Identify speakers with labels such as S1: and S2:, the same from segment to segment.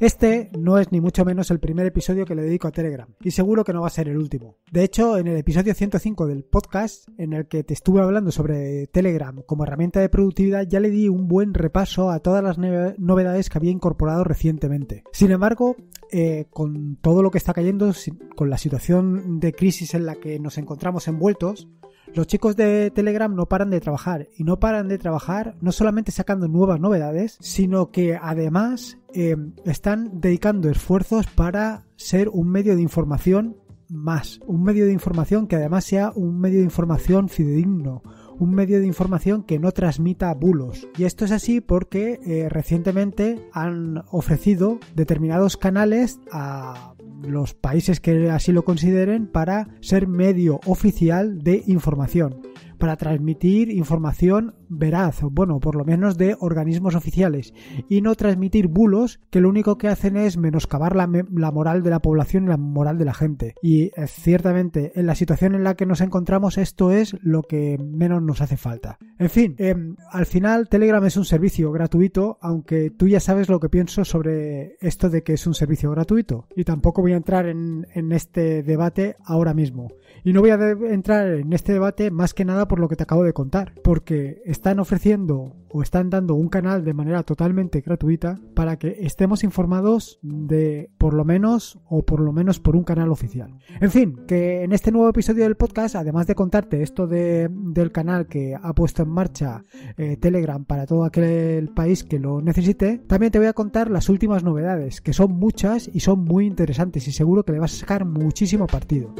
S1: Este no es ni mucho menos el primer episodio que le dedico a Telegram y seguro que no va a ser el último. De hecho, en el episodio 105 del podcast, en el que te estuve hablando sobre Telegram como herramienta de productividad, ya le di un buen repaso a todas las novedades que había incorporado recientemente. Sin embargo, eh, con todo lo que está cayendo, con la situación de crisis en la que nos encontramos envueltos, los chicos de Telegram no paran de trabajar y no paran de trabajar no solamente sacando nuevas novedades, sino que además eh, están dedicando esfuerzos para ser un medio de información más, un medio de información que además sea un medio de información fidedigno, un medio de información que no transmita bulos. Y esto es así porque eh, recientemente han ofrecido determinados canales a los países que así lo consideren para ser medio oficial de información para transmitir información veraz, bueno, por lo menos de organismos oficiales, y no transmitir bulos que lo único que hacen es menoscabar la, moral de la población y la moral de la gente. Y eh, ciertamente, en la situación en la que nos encontramos, esto es lo que menos nos hace falta. En fin, em, al final Telegram es un servicio gratuito, aunque tú ya sabes lo que pienso sobre esto de que es un servicio gratuito. Y tampoco voy a entrar en, en este debate ahora mismo. Y no voy a entrar en este debate más que nada por lo que te acabo de contar, porque están ofreciendo o están dando un canal de manera totalmente gratuita para que estemos informados de por lo menos o por lo menos por un canal oficial. En fin, que en este nuevo episodio del podcast, además de contarte esto del canal que ha puesto en marcha eh, Telegram para todo aquel país que lo necesite, también te voy a contar las últimas novedades, que son muchas y son muy interesantes y seguro que le vas a sacar muchísimo partido.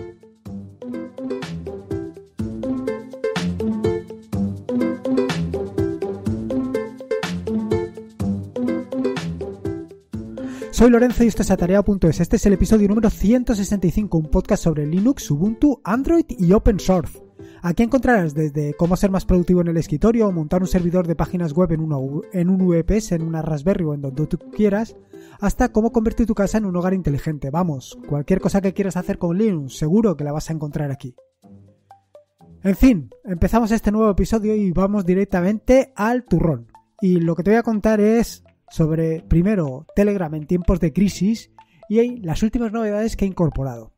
S1: Soy Lorenzo y esto es Atarea.es. Este es el episodio número 165, un podcast sobre Linux, Ubuntu, Android y Open Source. Aquí encontrarás desde cómo ser más productivo en el escritorio, montar un servidor de páginas web en, en un VPS, e en una Raspberry o en donde tú quieras, hasta cómo convertir tu casa en un hogar inteligente. Vamos, cualquier cosa que quieras hacer con Linux, seguro que la vas a encontrar aquí. En fin, empezamos este nuevo episodio y vamos directamente al turrón. Y lo que te voy a contar es sobre, primero, Telegram en tiempos de crisis y las últimas novedades que ha incorporado.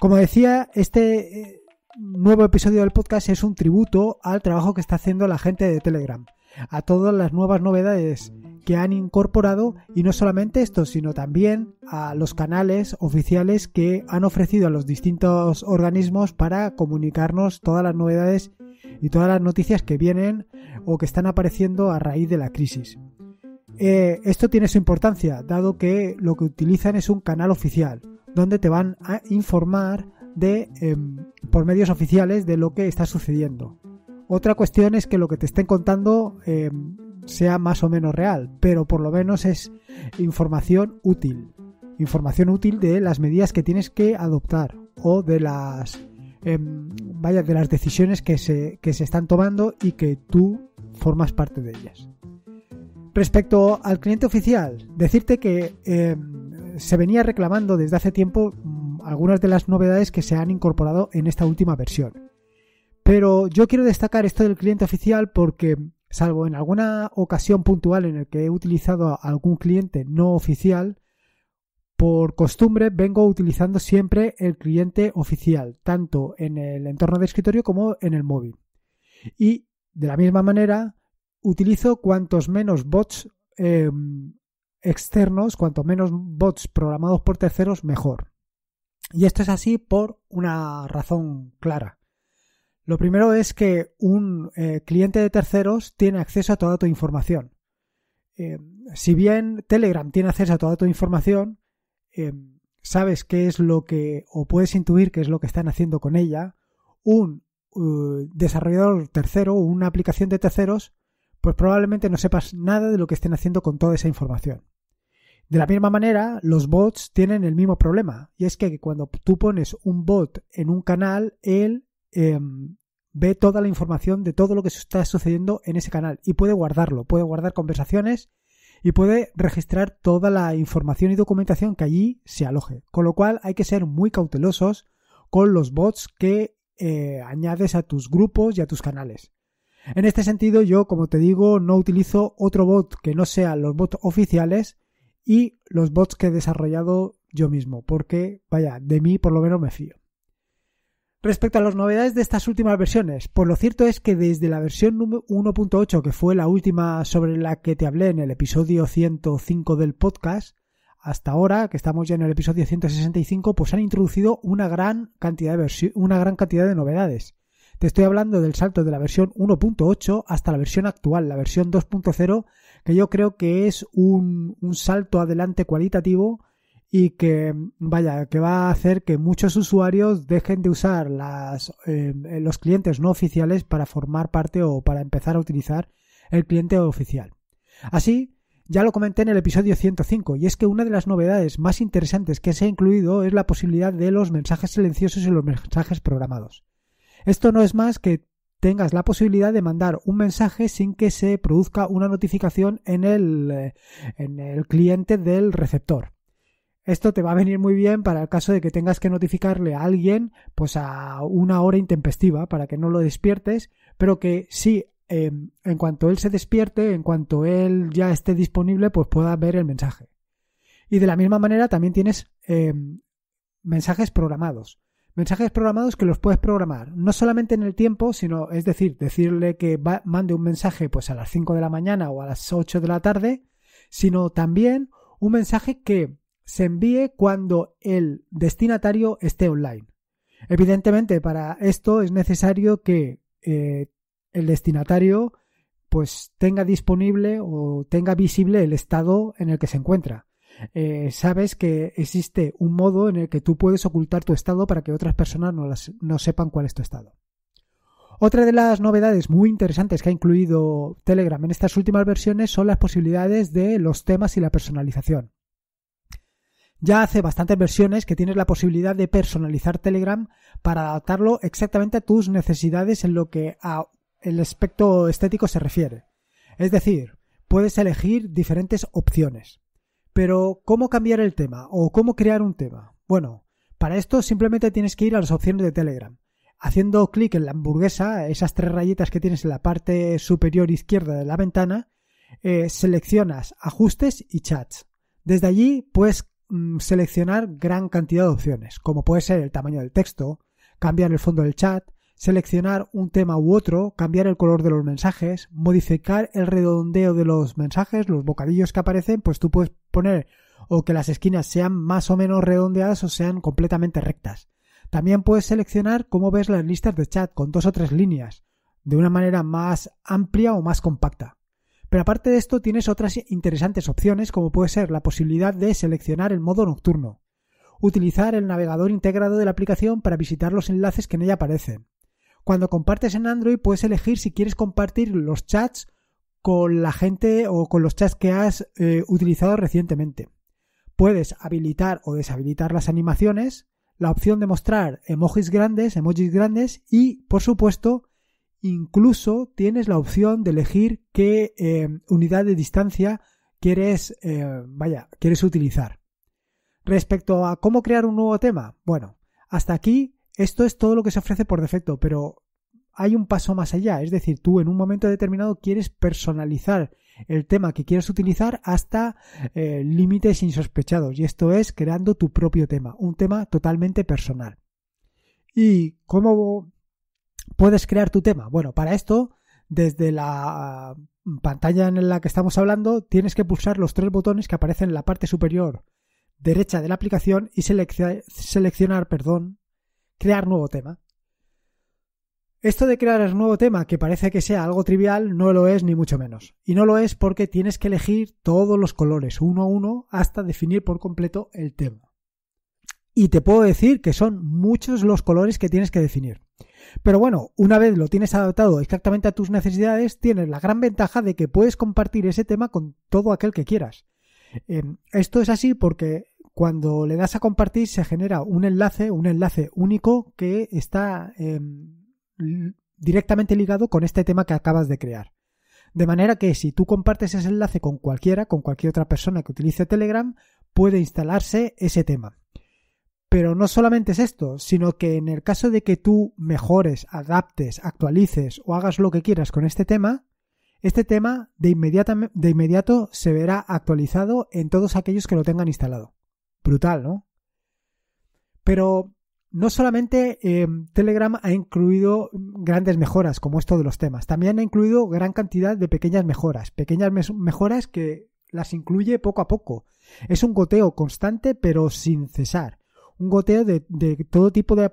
S1: Como decía, este eh, nuevo episodio del podcast es un tributo al trabajo que está haciendo la gente de Telegram, a todas las nuevas novedades que han incorporado y no solamente esto, sino también a los canales oficiales que han ofrecido a los distintos organismos para comunicarnos todas las novedades y todas las noticias que vienen o que están apareciendo a raíz de la crisis. Eh, esto tiene su importancia, dado que lo que utilizan es un canal oficial, donde te van a informar em, por medios oficiales de lo que está sucediendo. Otra cuestión es que lo que te estén contando em, sea más o menos real, pero por lo menos es información útil. Información útil de las medidas que tienes que adoptar o de las em, vaya, de las decisiones que se están tomando y que tú formas parte de ellas. Respecto al cliente oficial, decirte que eh, se venía reclamando desde hace tiempo mm, algunas de las novedades que se han incorporado en esta última versión. Pero yo quiero destacar esto del cliente oficial porque, salvo en alguna ocasión puntual en la que he utilizado a algún cliente no oficial, por costumbre vengo utilizando siempre el cliente oficial, tanto en el entorno de escritorio como en el móvil. Y de la misma manera, utilizo cuantos menos bots em, externos, cuantos menos bots programados por terceros, mejor. Y esto es así por una razón clara. Lo primero es que un eh, cliente de terceros tiene acceso a toda tu información. Em, si bien Telegram tiene acceso a toda tu información, em, sabes qué es lo que, o puedes intuir qué es lo que están haciendo con ella, un eh, desarrollador tercero, una aplicación de terceros, pues probablemente no sepas nada de lo que estén haciendo con toda esa información. De la misma manera, los bots tienen el mismo problema, y es que cuando tú pones un bot en un canal, él em, ve toda la información de todo lo que está sucediendo en ese canal y puede guardarlo, puede guardar conversaciones y puede registrar toda la información y documentación que allí se aloje. Con lo cual hay que ser muy cautelosos con los bots que eh, añades a tus grupos y a tus canales. En este sentido, yo, como te digo, no utilizo otro bot que no sean los bots oficiales y los bots que he desarrollado yo mismo, porque, vaya, de mí por lo menos me fío. Respecto a las novedades de estas últimas versiones, pues lo cierto es que desde la versión 1.8, que fue la última sobre la que te hablé en el episodio 105 del podcast, hasta ahora, que estamos ya en el episodio 165, pues han introducido una gran cantidad de, una gran cantidad de novedades. Te estoy hablando del salto de la versión 1.8 hasta la versión actual, la versión 2.0, que yo creo que es un, salto adelante cualitativo y que vaya que va a hacer que muchos usuarios dejen de usar eh, los clientes no oficiales para formar parte o para empezar a utilizar el cliente oficial. Así, ya lo comenté en el episodio 105 y es que una de las novedades más interesantes que se ha incluido es la posibilidad de los mensajes silenciosos y los mensajes programados. Esto no es más que tengas la posibilidad de mandar un mensaje sin que se produzca una notificación eh, en el, cliente del receptor. Esto te va a venir muy bien para el caso de que tengas que notificarle a alguien pues a una hora intempestiva para que no lo despiertes, pero que sí em, en cuanto él se despierte, en cuanto él ya esté disponible, pues pueda ver el mensaje. Y de la misma manera también tienes em, mensajes programados. Mensajes programados que los puedes programar, no solamente en el tiempo, sino, es decir, decirle que mande un mensaje pues a las 5 de la mañana o a las 8 de la tarde, sino también un mensaje que se envíe cuando el destinatario esté online. Evidentemente, para esto es necesario que eh, el destinatario pues tenga disponible o tenga visible el estado en el que se encuentra. Eh, sabes que existe un modo en el que tú puedes ocultar tu estado para que otras personas no, sepan cuál es tu estado. Otra de las novedades muy interesantes que ha incluido Telegram en estas últimas versiones son las posibilidades de los temas y la personalización. Ya hace bastantes versiones que tienes la posibilidad de personalizar Telegram para adaptarlo exactamente a tus necesidades en lo que a el aspecto estético se refiere. Es decir, puedes elegir diferentes opciones. Pero, ¿cómo cambiar el tema o cómo crear un tema? Bueno, para esto simplemente tienes que ir a las opciones de Telegram. Haciendo clic en la hamburguesa, esas tres rayitas que tienes en la parte superior izquierda de la ventana, eh, seleccionas ajustes y chats. Desde allí puedes mm, seleccionar gran cantidad de opciones, como puede ser el tamaño del texto, cambiar el fondo del chat, seleccionar un tema u otro, cambiar el color de los mensajes, modificar el redondeo de los mensajes, los bocadillos que aparecen, pues tú puedes o que las esquinas sean más o menos redondeadas o sean completamente rectas. También puedes seleccionar cómo ves las listas de chat con dos o tres líneas, de una manera más amplia o más compacta. Pero aparte de esto tienes otras interesantes opciones como puede ser la posibilidad de seleccionar el modo nocturno, utilizar el navegador integrado de la aplicación para visitar los enlaces que en ella aparecen. Cuando compartes en Android puedes elegir si quieres compartir los chats con la gente o con los chats que has eh, utilizado recientemente. Puedes habilitar o deshabilitar las animaciones, la opción de mostrar emojis grandes, emojis grandes y, por supuesto, incluso tienes la opción de elegir qué eh, unidad de distancia quieres, eh, vaya, quieres utilizar. Respecto a cómo crear un nuevo tema, bueno, hasta aquí esto es todo lo que se ofrece por defecto, pero hay un paso más allá, es decir, tú en un momento determinado quieres personalizar el tema que quieres utilizar hasta eh, límites insospechados y esto es creando tu propio tema, un tema totalmente personal. ¿Y cómo puedes crear tu tema? Bueno, para esto, desde la pantalla en la que estamos hablando, tienes que pulsar los tres botones que aparecen en la parte superior derecha de la aplicación y seleccionar, perdón, crear nuevo tema. Esto de crear un nuevo tema, que parece que sea algo trivial, no lo es ni mucho menos. Y no lo es porque tienes que elegir todos los colores uno a uno hasta definir por completo el tema. Y te puedo decir que son muchos los colores que tienes que definir. Pero bueno, una vez lo tienes adaptado exactamente a tus necesidades, tienes la gran ventaja de que puedes compartir ese tema con todo aquel que quieras. Em, esto es así porque cuando le das a compartir se genera un enlace, un enlace único que está em, directamente ligado con este tema que acabas de crear. De manera que si tú compartes ese enlace con cualquiera, con cualquier otra persona que utilice Telegram, puede instalarse ese tema. Pero no solamente es esto, sino que en el caso de que tú mejores, adaptes, actualices o hagas lo que quieras con este tema, este tema de, de inmediato se verá actualizado en todos aquellos que lo tengan instalado. Brutal, ¿no? Pero no solamente eh, Telegram ha incluido grandes mejoras como esto de los temas, también ha incluido gran cantidad de pequeñas mejoras, pequeñas mejoras que las incluye poco a poco. Es un goteo constante pero sin cesar. Un goteo de, todo tipo de,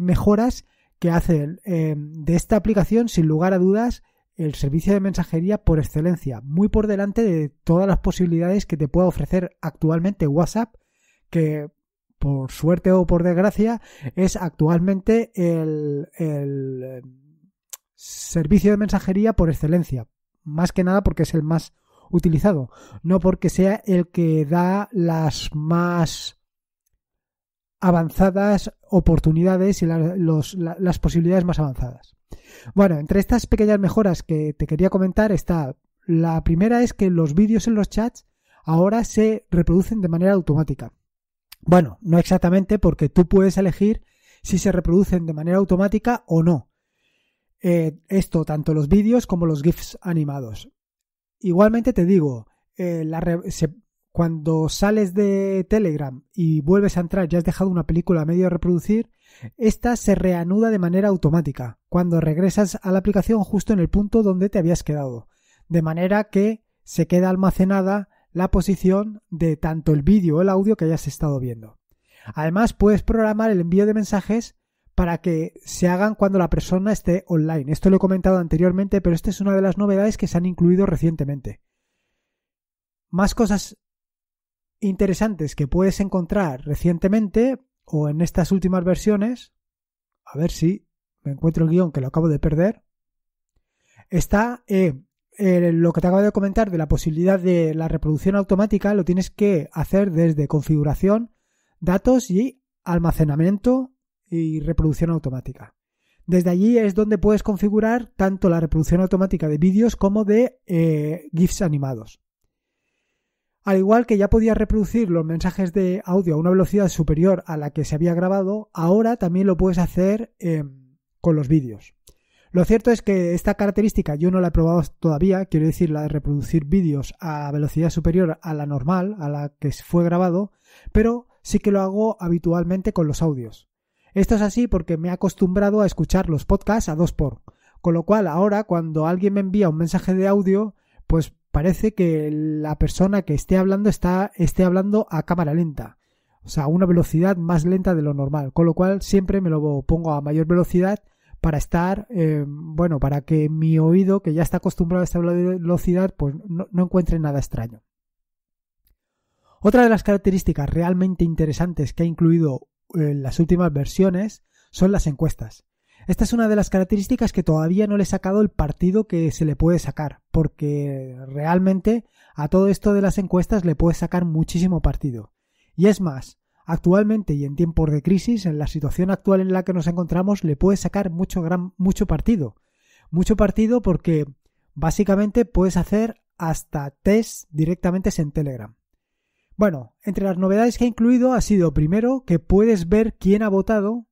S1: mejoras que hace eh, de esta aplicación, sin lugar a dudas, el servicio de mensajería por excelencia, muy por delante de todas las posibilidades que te pueda ofrecer actualmente WhatsApp, que por suerte o por desgracia, es actualmente el, eh, servicio de mensajería por excelencia. Más que nada porque es el más utilizado, no porque sea el que da las más avanzadas oportunidades y las posibilidades más avanzadas. Bueno, entre estas pequeñas mejoras que te quería comentar está la primera es que los vídeos en los chats ahora se reproducen de manera automática. Bueno, no exactamente porque tú puedes elegir si se reproducen de manera automática o no. Eh, esto, tanto los vídeos como los GIFs animados. Igualmente te digo, eh, cuando sales de Telegram y vuelves a entrar, ya has dejado una película a medio reproducir, esta se reanuda de manera automática cuando regresas a la aplicación justo en el punto donde te habías quedado. De manera que se queda almacenada la posición de tanto el vídeo o el audio que hayas estado viendo. Además, puedes programar el envío de mensajes para que se hagan cuando la persona esté online. Esto lo he comentado anteriormente, pero esta es una de las novedades que se han incluido recientemente. Más cosas interesantes que puedes encontrar recientemente o en estas últimas versiones, a ver si me encuentro el guión que lo acabo de perder, está en... Eh, lo que te acabo de comentar de la posibilidad de la reproducción automática lo tienes que hacer desde configuración, datos y almacenamiento y reproducción automática. Desde allí es donde puedes configurar tanto la reproducción automática de vídeos como de eh, GIFs animados. Al igual que ya podías reproducir los mensajes de audio a una velocidad superior a la que se había grabado, ahora también lo puedes hacer em, con los vídeos. Lo cierto es que esta característica yo no la he probado todavía, quiero decir la de reproducir vídeos a velocidad superior a la normal, a la que fue grabado, pero sí que lo hago habitualmente con los audios. Esto es así porque me he acostumbrado a escuchar los podcasts a dos por, con lo cual ahora cuando alguien me envía un mensaje de audio, pues parece que la persona que esté hablando está esté hablando a cámara lenta, o sea, a una velocidad más lenta de lo normal, con lo cual siempre me lo pongo a mayor velocidad para estar, eh, bueno, para que mi oído, que ya está acostumbrado a esta velocidad, pues no, encuentre nada extraño. Otra de las características realmente interesantes que ha incluido eh, en las últimas versiones son las encuestas. Esta es una de las características que todavía no le he sacado el partido que se le puede sacar, porque realmente a todo esto de las encuestas le puede sacar muchísimo partido. Y es más, actualmente y en tiempos de crisis, en la situación actual en la que nos encontramos, le puedes sacar mucho, gran, mucho partido. Mucho partido porque básicamente puedes hacer hasta test directamente en Telegram. Bueno, entre las novedades que ha incluido ha sido primero que puedes ver quién ha votado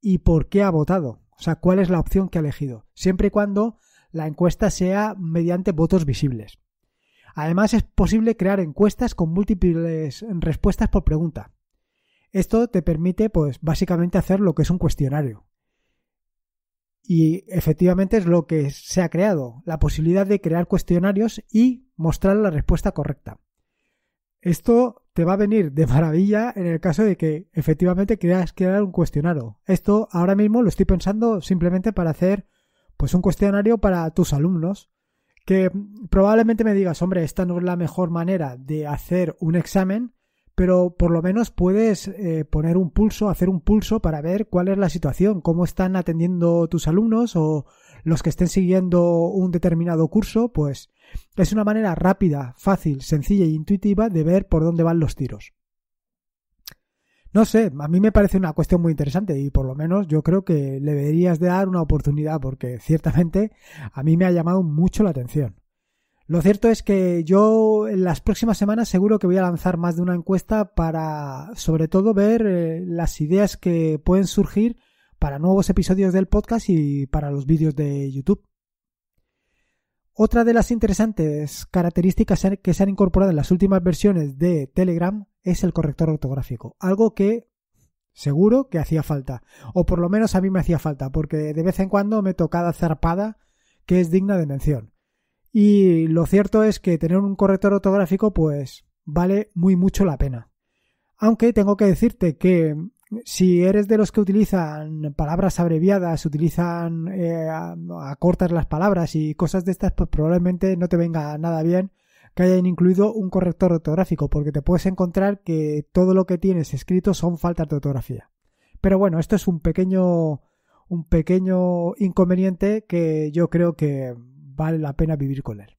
S1: y por qué ha votado, o sea, cuál es la opción que ha elegido, siempre y cuando la encuesta sea mediante votos visibles. Además, es posible crear encuestas con múltiples respuestas por pregunta. Esto te permite, pues, básicamente hacer lo que es un cuestionario. Y efectivamente es lo que se ha creado, la posibilidad de crear cuestionarios y mostrar la respuesta correcta. Esto te va a venir de maravilla en el caso de que efectivamente quieras crear un cuestionario. Esto ahora mismo lo estoy pensando simplemente para hacer pues un cuestionario para tus alumnos que probablemente me digas, hombre, esta no es la mejor manera de hacer un examen, pero por lo menos puedes eh, poner un pulso, hacer un pulso para ver cuál es la situación, cómo están atendiendo tus alumnos o los que estén siguiendo un determinado curso, pues es una manera rápida, fácil, sencilla e intuitiva de ver por dónde van los tiros. No sé, a mí me parece una cuestión muy interesante y por lo menos yo creo que le deberías de dar una oportunidad porque ciertamente a mí me ha llamado mucho la atención. Lo cierto es que yo en las próximas semanas seguro que voy a lanzar más de una encuesta para sobre todo ver eh, las ideas que pueden surgir para nuevos episodios del podcast y para los vídeos de YouTube. Otra de las interesantes características que se han incorporado en las últimas versiones de Telegram es el corrector ortográfico, algo que seguro que hacía falta, o por lo menos a mí me hacía falta, porque de vez en cuando me tocaba zarpada que es digna de mención. Y lo cierto es que tener un corrector ortográfico pues vale muy mucho la pena. Aunque tengo que decirte que mm, si eres de los que utilizan palabras abreviadas, utilizan eh, a las palabras y cosas de estas, pues probablemente no te venga nada bien que hayan incluido un corrector ortográfico, porque te puedes encontrar que todo lo que tienes escrito son faltas de ortografía. Pero bueno, esto es un pequeño, un pequeño inconveniente que yo creo que vale la pena vivir con él.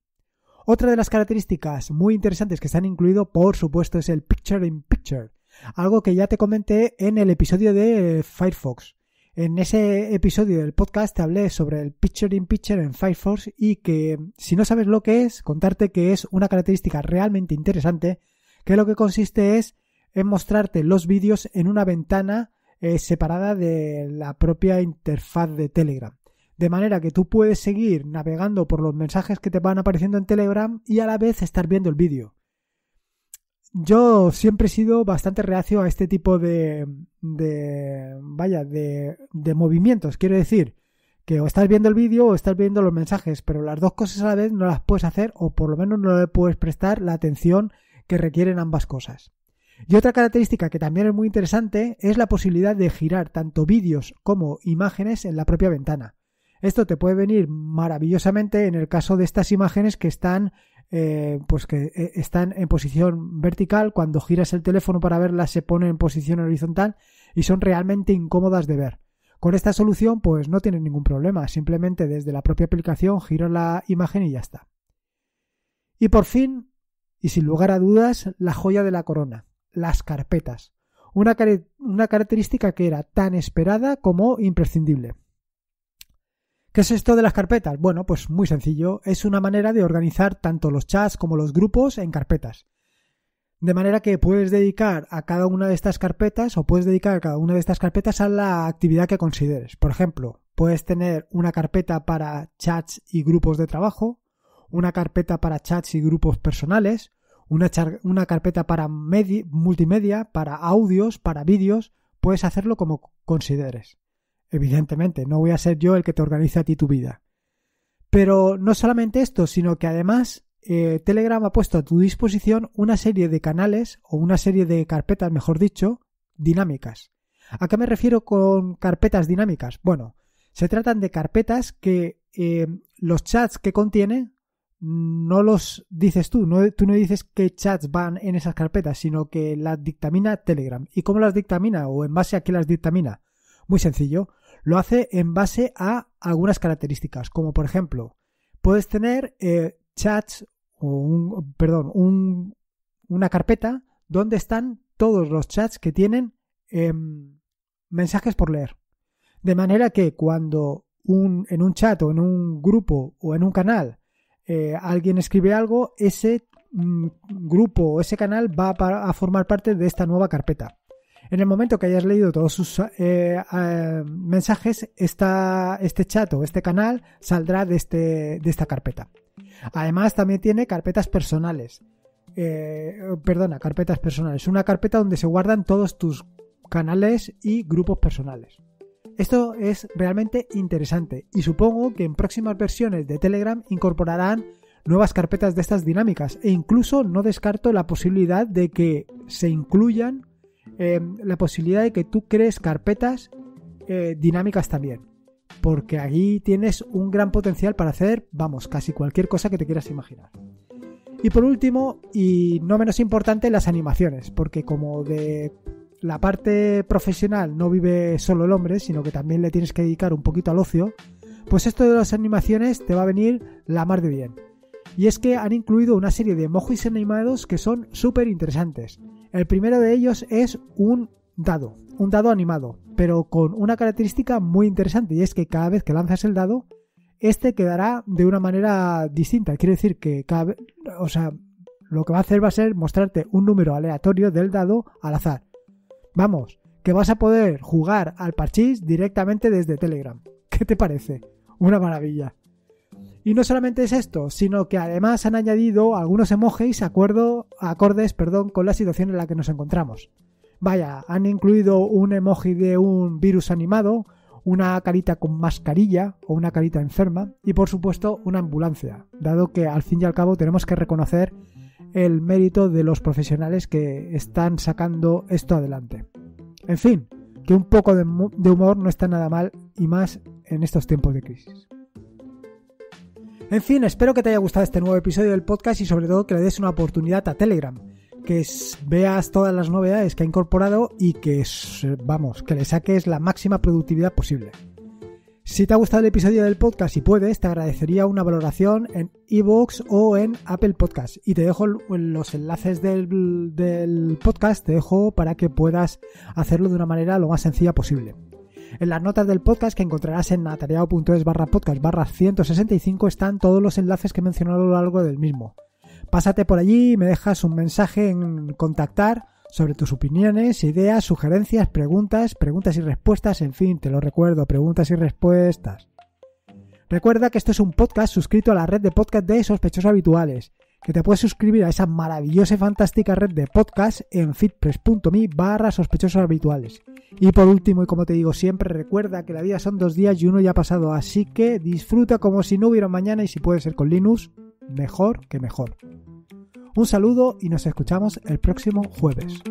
S1: Otra de las características muy interesantes que se han incluido, por supuesto, es el Picture in Picture, algo que ya te comenté en el episodio de Firefox. En ese episodio del podcast te hablé sobre el Picture in Picture en Firefox y que si no sabes lo que es, contarte que es una característica realmente interesante, que lo que consiste es en mostrarte los vídeos en una ventana eh, separada de la propia interfaz de Telegram. De manera que tú puedes seguir navegando por los mensajes que te van apareciendo en Telegram y a la vez estar viendo el vídeo yo siempre he sido bastante reacio a este tipo de, de vaya, de, de movimientos. Quiero decir que o estás viendo el vídeo o estás viendo los mensajes, pero las dos cosas a la vez no las puedes hacer o por lo menos no le puedes prestar la atención que requieren ambas cosas. Y otra característica que también es muy interesante es la posibilidad de girar tanto vídeos como imágenes en la propia ventana. Esto te puede venir maravillosamente en el caso de estas imágenes que están eh, pues que eh, están en posición vertical, cuando giras el teléfono para verlas se pone en posición horizontal y son realmente incómodas de ver. Con esta solución pues no tienes ningún problema, simplemente desde la propia aplicación giro la imagen y ya está. Y por fin, y sin lugar a dudas, la joya de la corona, las carpetas. una característica que era tan esperada como imprescindible. ¿Qué es esto de las carpetas? Bueno, pues muy sencillo, es una manera de organizar tanto los chats como los grupos en carpetas. De manera que puedes dedicar a cada una de estas carpetas o puedes dedicar a cada una de estas carpetas a la actividad que consideres. Por ejemplo, puedes tener una carpeta para chats y grupos de trabajo, una carpeta para chats y grupos personales, una, una carpeta para multimedia, para audios, para vídeos, puedes hacerlo como consideres. Evidentemente, no voy a ser yo el que te organiza a ti tu vida. Pero no solamente esto, sino que además eh, Telegram ha puesto a tu disposición una serie de canales o una serie de carpetas, mejor dicho, dinámicas. ¿A qué me refiero con carpetas dinámicas? Bueno, se tratan de carpetas que eh, los chats que contiene mm, no los dices tú, tú no dices qué chats van en esas carpetas, sino que las dictamina Telegram. ¿Y cómo las dictamina o en base a qué las dictamina? Muy sencillo. Lo hace en base a algunas características, como por ejemplo, puedes tener eh, chats o un, perdón, una carpeta donde están todos los chats que tienen em, mensajes por leer. De manera que cuando un, en un chat o en un grupo o en un canal eh, alguien escribe algo, ese mm, grupo o ese canal va a formar parte de esta nueva carpeta. En el momento que hayas leído todos sus eh, eh, mensajes, esta, este chat o este canal saldrá de, este, de esta carpeta. Además, también tiene carpetas personales. Eh, perdona, carpetas personales. Una carpeta donde se guardan todos tus canales y grupos personales. Esto es realmente interesante y supongo que en próximas versiones de Telegram incorporarán nuevas carpetas de estas dinámicas e incluso no descarto la posibilidad de que se incluyan Em, la posibilidad de que tú crees carpetas eh, dinámicas también. Porque allí tienes un gran potencial para hacer, vamos, casi cualquier cosa que te quieras imaginar. Y por último, y no menos importante, las animaciones, porque como de la parte profesional no vive solo el hombre, sino que también le tienes que dedicar un poquito al ocio, pues esto de las animaciones te va a venir la mar de bien. Y es que han incluido una serie de mojis animados que son súper interesantes. El primero de ellos es un dado, un dado animado, pero con una característica muy interesante y es que cada vez que lanzas el dado, este quedará de una manera distinta. Quiere decir que cada o sea, lo que va a hacer va a ser mostrarte un número aleatorio del dado al azar. Vamos, que vas a poder jugar al parchís directamente desde Telegram. ¿Qué te parece? Una maravilla. Y no solamente es esto, sino que además han añadido algunos emojis acordes perdón, con la situación en la que nos encontramos. Vaya, han incluido un emoji de un virus animado, una carita con mascarilla o una carita enferma y por supuesto una ambulancia, dado que al fin y al cabo tenemos que reconocer el mérito de los profesionales que están sacando esto adelante. En fin, que un poco de humor no está nada mal y más en estos tiempos de crisis. En fin, espero que te haya gustado este nuevo episodio del podcast y sobre todo que le des una oportunidad a Telegram, que veas todas las novedades que ha incorporado y que, vamos, que le saques la máxima productividad posible. Si te ha gustado el episodio del podcast y puedes, te agradecería una valoración en iVoox o en Apple Podcast. Y te dejo los enlaces del, del podcast, te dejo para que puedas hacerlo de una manera lo más sencilla posible. En las notas del podcast que encontrarás en atareado.es barra podcast barra 165 están todos los enlaces que he mencionado a lo largo del mismo. Pásate por allí y me dejas un mensaje en contactar sobre tus opiniones, ideas, sugerencias, preguntas, preguntas y respuestas, en fin, te lo recuerdo, preguntas y respuestas. Recuerda que esto es un podcast suscrito a la red de podcast de sospechosos habituales que te puedes suscribir a esa maravillosa y fantástica red de podcasts en fitpress.me barra sospechosos habituales. Y por último, y como te digo siempre, recuerda que la vida son dos días y uno ya ha pasado, así que disfruta como si no hubiera mañana y si puede ser con Linux, mejor que mejor. Un saludo y nos escuchamos el próximo jueves.